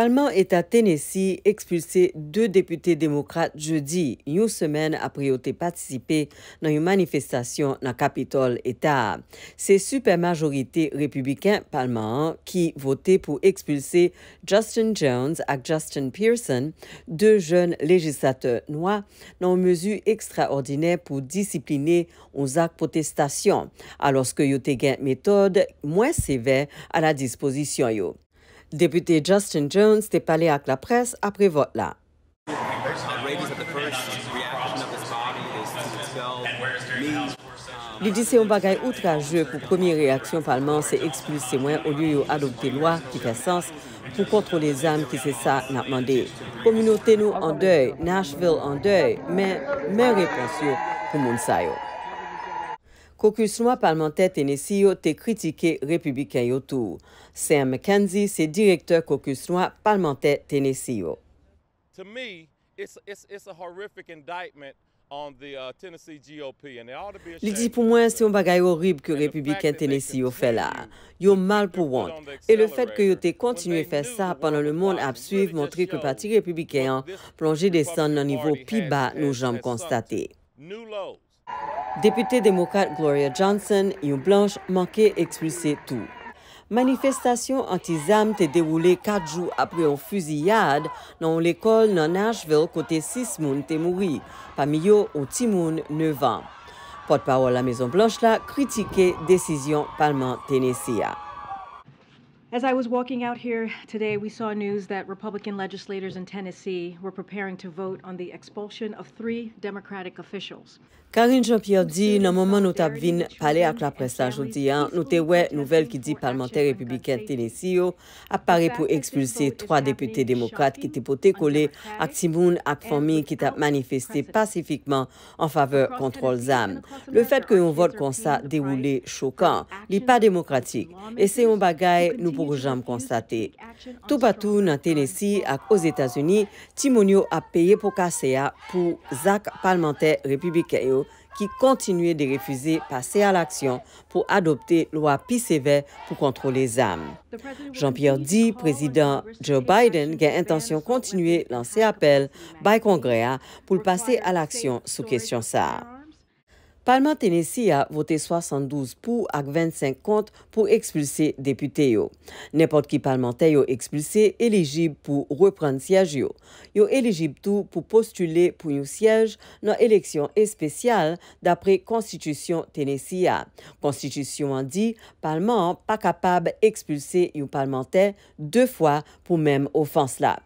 Parlement est à Tennessee expulsé deux députés démocrates jeudi, une semaine après avoir participé dans une manifestation dans le Capitole État. C'est super majorité républicaine qui votait pour expulser Justin Jones et Justin Pearson, deux jeunes législateurs noirs, dans une mesure extraordinaire pour discipliner aux actes protestation, alors que y a une méthode moins sévère à la disposition. Deputé Justin Jones te pale ak la pres apre vot la. Li di se yon bagay outraje pou premier reaksyon palman se eksplise semen ou li yo adopte lwa ki fè sens pou kontro le zan ki se sa nan mande. Komino tenou an doy, Nashville an doy, men mè reponsyon pou moun sayo. Kokusnwa Palmente Tene Siyo te kritike republikan yo tou. Sam McKenzie se direkteur Kokusnwa Palmente Tene Siyo. Li di pou mwen se yon bagay orib ke republikan Tene Siyo fe la. Yo mal pou want. E le fet ke yo te kontinuye fe sa panan le moun absuive montre ke pati republikan plonje desan nan nivou pi ba nou jom konstate. Depute demokat Gloria Johnson, yon blanche manke eksplise tou. Manifestasyon anti-ZAM te deroule katjou apre yon fuzi yad nan yon lekol nan Nashville kote 6 moun te mouri, pa miyo ou 10 moun 9 an. Potpawo la mezon blanche la kritike desisyon palman tenese ya. As I was walking out here today, we saw news that Republican legislators in Tennessee were preparing to vote on the expulsion of three Democratic officials. Karine Jean-Pierre dit, nan mouman nou tap vin pale ak la presse anjou diyan, nou te wè nouvel ki di parlementè republikan Tennessee yo, ap pare pou ekspulse 3 deputè demokrate ki te pote kole ak simoun ak fami ki tap manifeste pasifikman an faveur kontrol zan. pou rujanm konstate. Tou patou nan Tennessee ak oz Etasouni, Timonio ap peye pou kaseya pou Zak Palmente Repubikeyo ki kontinue de refuze pase al aksyon pou adopte lwa pi seve pou kontrole zan. Jean-Pierre Di, prezident Joe Biden, gen intansyon kontinue lanse apel bay Kongrea pou l'pase al aksyon sou kesyon sa. Palman Ténésia votè 72 pou ak 25 kont pou ekspulse deputè yo. Nèpot ki palman tè yo ekspulse, elegib pou repran siyaj yo. Yo elegib tou pou postule pou yon siyaj nan eleksyon espesyal dapre konstitusyon Ténésia. Konstitusyon an di, palman an pa kapab ekspulse yon palman tè deou fwa pou menm ofans la.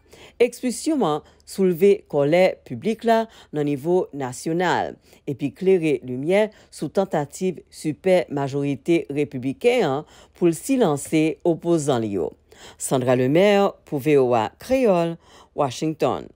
Ekspulse yon man. souleve kolè publik la nan nivou nasyonal, epi klerè lumiè sou tentatib supermajorite republikè an pou l silansè opozan li yo. Sandra Lemer pou VOA Kreyol, Washington.